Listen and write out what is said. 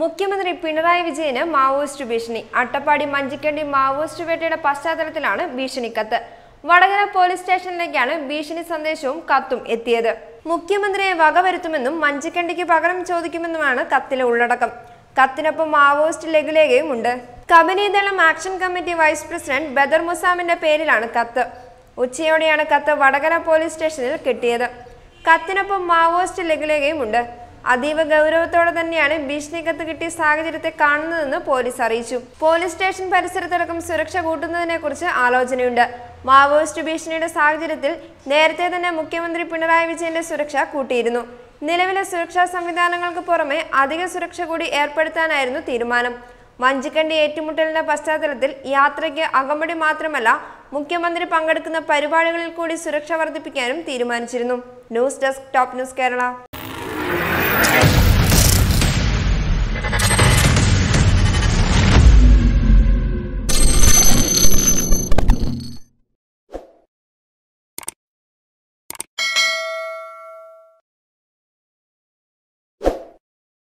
മുഖ്യമന്ത്രി പിണറായി വിജയന് മാവോയിസ്റ്റ് ഭീഷണി അട്ടപ്പാടി മഞ്ചിക്കണ്ടി മാവോയിസ്റ്റ് വേട്ടയുടെ പശ്ചാത്തലത്തിലാണ് ഭീഷണി കത്ത് വടകര പോലീസ് സ്റ്റേഷനിലേക്കാണ് ഭീഷണി സന്ദേശവും കത്തും എത്തിയത് മുഖ്യമന്ത്രിയെ വകവരുത്തുമെന്നും മഞ്ചിക്കണ്ടിക്ക് പകരം ചോദിക്കുമെന്നുമാണ് കത്തിലെ ഉള്ളടക്കം കത്തിനൊപ്പം മാവോയിസ്റ്റ് ലഘുലേഖയും ഉണ്ട് Kabanidalam action committee vice president Badar മുസാമിന്റെ പേരിലാണ് കത്ത് ഉച്ചയോടെയാണ് കത്ത് വടകര പോലീസ് സ്റ്റേഷനിൽ കിട്ടിയത് കത്തിനൊപ്പം മാവോയിസ്റ്റ് ലഘുലേഖയും ഉണ്ട് അതീവ ഗൗരവത്തോടെ തന്നെയാണ് ഭീഷണി കത്ത് കിട്ടിയ സാഹചര്യത്തെ കാണുന്നതെന്ന് പോലീസ് അറിയിച്ചു പോലീസ് സ്റ്റേഷൻ പരിസരത്തടക്കം സുരക്ഷ കൂട്ടുന്നതിനെക്കുറിച്ച് ആലോചനയുണ്ട് മാവോയിസ്റ്റ് ഭീഷണിയുടെ സാഹചര്യത്തിൽ നേരത്തെ തന്നെ മുഖ്യമന്ത്രി പിണറായി വിജയന്റെ സുരക്ഷ കൂട്ടിയിരുന്നു നിലവിലെ സുരക്ഷാ സംവിധാനങ്ങൾക്ക് പുറമെ അധിക സുരക്ഷ കൂടി ഏർപ്പെടുത്താനായിരുന്നു തീരുമാനം വഞ്ചിക്കണ്ടി ഏറ്റുമുട്ടലിന്റെ പശ്ചാത്തലത്തിൽ യാത്രയ്ക്ക് അകമ്പടി മാത്രമല്ല മുഖ്യമന്ത്രി പങ്കെടുക്കുന്ന പരിപാടികളിൽ കൂടി സുരക്ഷ വർദ്ധിപ്പിക്കാനും തീരുമാനിച്ചിരുന്നു news desk top news Kerala